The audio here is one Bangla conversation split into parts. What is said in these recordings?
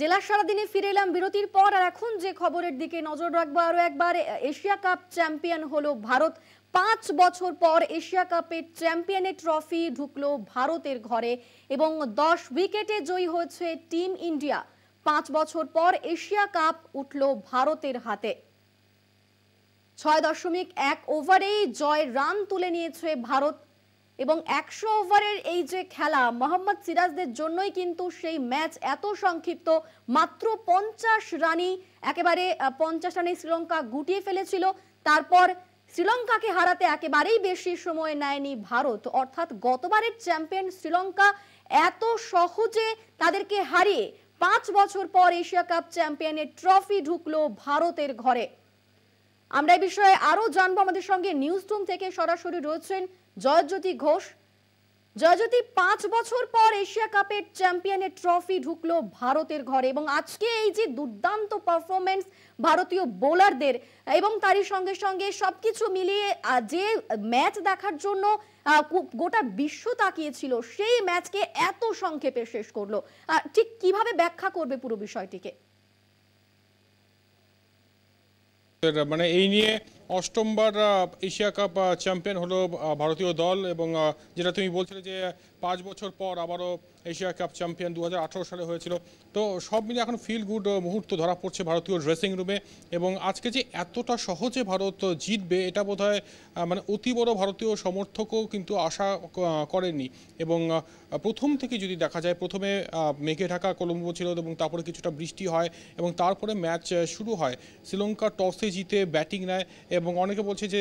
জেলা সারাদিনে ফিরে এলাম বিরতির পর আর এখন যে খবরের দিকে নজর রাখবো আরও একবার এশিয়া কাপ চ্যাম্পিয়ন হলো ভারত পাঁচ বছর পর এশিয়া কাপের চ্যাম্পিয়নের ট্রফি ঢুকলো ভারতের ঘরে এবং দশ উইকেটে জয়ী হয়েছে টিম ইন্ডিয়া পাঁচ বছর পর এশিয়া কাপ উঠল ভারতের হাতে ছয় দশমিক এক ওভারেই জয় রান তুলে নিয়েছে ভারত এবং একশো ওভারের এই যে খেলা মোহাম্মদ সিরাজদের জন্যই কিন্তু সেই ম্যাচ এত সংক্ষিপ্ত মাত্র পঞ্চাশ রানই একেবারে পঞ্চাশ রানে শ্রীলঙ্কা গুটিয়ে ফেলেছিল তারপর শ্রীলঙ্কাকে হারাতে একেবারেই বেশি সময় নেয়নি ভারত অর্থাৎ গতবারের চ্যাম্পিয়ন শ্রীলঙ্কা এত সহজে তাদেরকে হারিয়ে পাঁচ বছর পর এশিয়া কাপ চ্যাম্পিয়নের ট্রফি ঢুকলো ভারতের ঘরে আমরা এই বিষয়ে আরো জানবো আমাদের সঙ্গে নিউজ রুম থেকে সরাসরি রয়েছেন জয়জ্যোতি ঘোষ জয়জ্যোতি পাঁচ বছর পর এশিয়া কাপের চ্যাম্পিয়নের ট্রফি ঢুকলো ভারতের ঘরে এবং আজকে এই যে দুর্দান্ত পারফরমেন্স ভারতীয় বোলারদের এবং তারই সঙ্গে সঙ্গে সবকিছু মিলিয়ে যে ম্যাচ দেখার জন্য গোটা বিশ্ব তাকিয়েছিল সেই ম্যাচকে এত সংক্ষেপে শেষ করলো ঠিক কিভাবে ব্যাখ্যা করবে পুরো বিষয়টিকে মানে এই নিয়ে অষ্টমবার এশিয়া কাপ চ্যাম্পিয়ন হলো ভারতীয় দল এবং যেটা তুমি বলছিলে যে পাঁচ বছর পর আবারও এশিয়া কাপ চ্যাম্পিয়ন দু সালে হয়েছিল তো সব মিলে এখন ফিল গুড মুহূর্ত ধরা পড়ছে ভারতীয় ড্রেসিং রুমে এবং আজকে যে এতটা সহজে ভারত জিতবে এটা বোধ মানে অতি বড় ভারতীয় সমর্থকও কিন্তু আশা করেনি এবং প্রথম থেকে যদি দেখা যায় প্রথমে মেঘে ঢাকা কলম্বো ছিল এবং তারপরে কিছুটা বৃষ্টি হয় এবং তারপরে ম্যাচ শুরু হয় শ্রীলঙ্কা টসে জিতে ব্যাটিং নেয় এবং অনেকে বলছে যে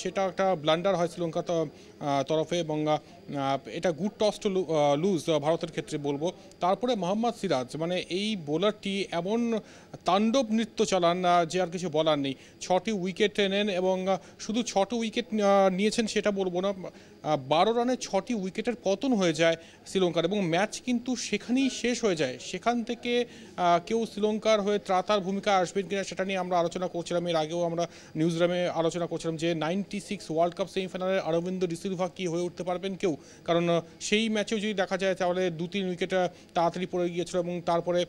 সেটা একটা ব্লান্ডার হয় শ্রীলঙ্কার তরফে এবং এটা গুড টস টু লুজ ভারতের ক্ষেত্রে বলবো তারপরে মোহাম্মদ সিরাজ মানে এই বোলারটি এমন তাণ্ডব নৃত্য চালান যে আর কিছু বলার নেই ছটি উইকেট নেন এবং শুধু ছটি উইকেট নিয়েছেন সেটা বলবো না বারো রানে ছটি উইকেটের পতন হয়ে যায় শ্রীলঙ্কার এবং ম্যাচ কিন্তু সেখানেই শেষ হয়ে যায় সেখান থেকে কেউ শ্রীলঙ্কার হয়ে ত্রাতার ভূমিকা আসবেন কিনা সেটা নিয়ে আমরা আলোচনা করছিলাম এর আগেও আমরা নিউজরামে আলোচনা করছিলাম যে নাইনটি সিক্স ওয়ার্ল্ড কাপ সেমিফাইনালে অরবিন্দ ডিসিলভা কী হয়ে উঠতে পারবেন কেউ কারণ সেই ম্যাচেও যদি দেখা যায় তাহলে দু তিন উইকেটে তাড়াতাড়ি পড়ে গিয়েছিল এবং তারপরে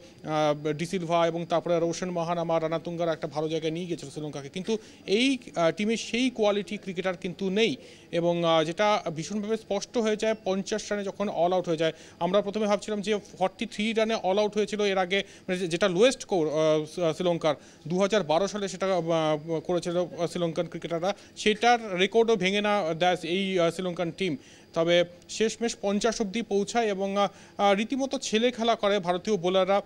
ডিসিলভা এবং তারপরে রোশন মহানামা রানাতুঙ্গার একটা ভালো জায়গায় নিয়ে গিয়েছিল শ্রীলঙ্কাকে কিন্তু এই টিমের সেই কোয়ালিটি ক্রিকেটার কিন্তু নেই এবং যেটা ভীষণভাবে স্পষ্ট হয়ে যায় পঞ্চাশ রানে যখন অল আউট হয়ে যায় আমরা প্রথমে ভাবছিলাম যে ফর্টি থ্রি রানে অল আউট হয়েছিল এর আগে মানে যেটা লোয়েস্ট কোর শ্রীলঙ্কার দু হাজার সালে সেটা করেছিল শ্রীলঙ্কান ক্রিকেটাররা সেটার রেকর্ডও ভেঙে না দেয় এই শ্রীলঙ্কান টিম তবে শেষমেশ পঞ্চাশ অব্দি পৌঁছায় এবং রীতিমতো ছেলে খেলা করে ভারতীয় বোলাররা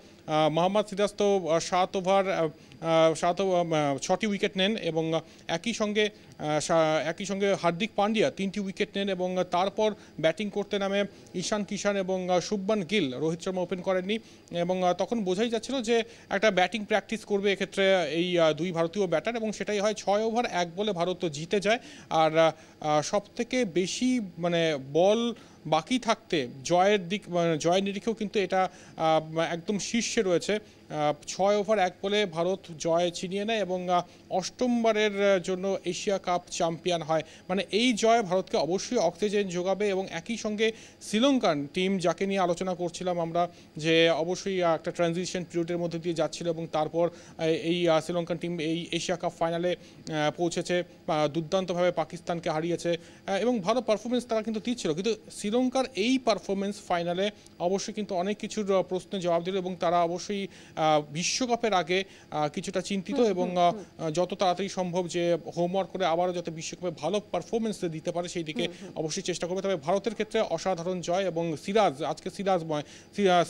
মোহাম্মদ সিরাজ তো সাত ওভার সাত ছটি উইকেট নেন এবং একই সঙ্গে একই সঙ্গে হার্দিক পান্ডিয়া তিনটি উইকেট নেন এবং তারপর ব্যাটিং করতে নামে ঈশান কিষান এবং শুভমান গিল রোহিত শর্মা ওপেন করেননি এবং তখন বোঝাই যাচ্ছিল যে একটা ব্যাটিং প্র্যাকটিস করবে এক্ষেত্রে এই দুই ভারতীয় ব্যাটার এবং সেটাই হয় ছয় ওভার এক বলে ভারত জিতে যায় আর সবথেকে বেশি মানে বল বাকি থাকতে জয়ের দিক মানে জয় নিরিখেও কিন্তু এটা একদম শীর্ষে রয়েছে ছয় ওভার এক বলে ভারত জয় ছিনিয়ে নেয় এবং অষ্টমবারের জন্য এশিয়া কাপ চ্যাম্পিয়ন হয় মানে এই জয় ভারতকে অবশ্যই অক্সিজেন যোগাবে এবং একই সঙ্গে শ্রীলঙ্কান টিম যাকে নিয়ে আলোচনা করছিলাম আমরা যে অবশ্যই একটা ট্রানজিশন পিরিয়ডের মধ্যে দিয়ে যাচ্ছিল এবং তারপর এই শ্রীলঙ্কান টিম এই এশিয়া কাপ ফাইনালে পৌঁছেছে দুর্দান্তভাবে পাকিস্তানকে হারিয়েছে এবং ভালো পারফরমেন্স তারা কিন্তু দিচ্ছিল কিন্তু শ্রীলঙ্কার এই পারফরমেন্স ফাইনালে অবশ্যই কিন্তু অনেক কিছুর প্রশ্নের জবাব দিল এবং তারা অবশ্যই বিশ্বকাপের আগে কিছুটা চিন্তিত এবং যত তাড়াতাড়ি সম্ভব যে হোমওয়ার্ক করে আবারও যাতে বিশ্বকাপে ভালো পারফরমেন্স দিতে পারে সেই দিকে অবশ্যই চেষ্টা করবে তবে ভারতের ক্ষেত্রে অসাধারণ জয় এবং সিরাজ আজকে সিরাজময়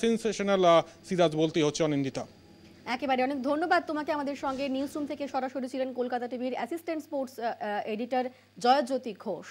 সেন্সেশনাল সিরাজ বলতেই হচ্ছে অনিন্দিতা একেবারে অনেক ধন্যবাদ তোমাকে আমাদের সঙ্গে রুম থেকে সরাসরি ছিলেন কলকাতা টিভির assistant sports editor Joyjyoti Ghosh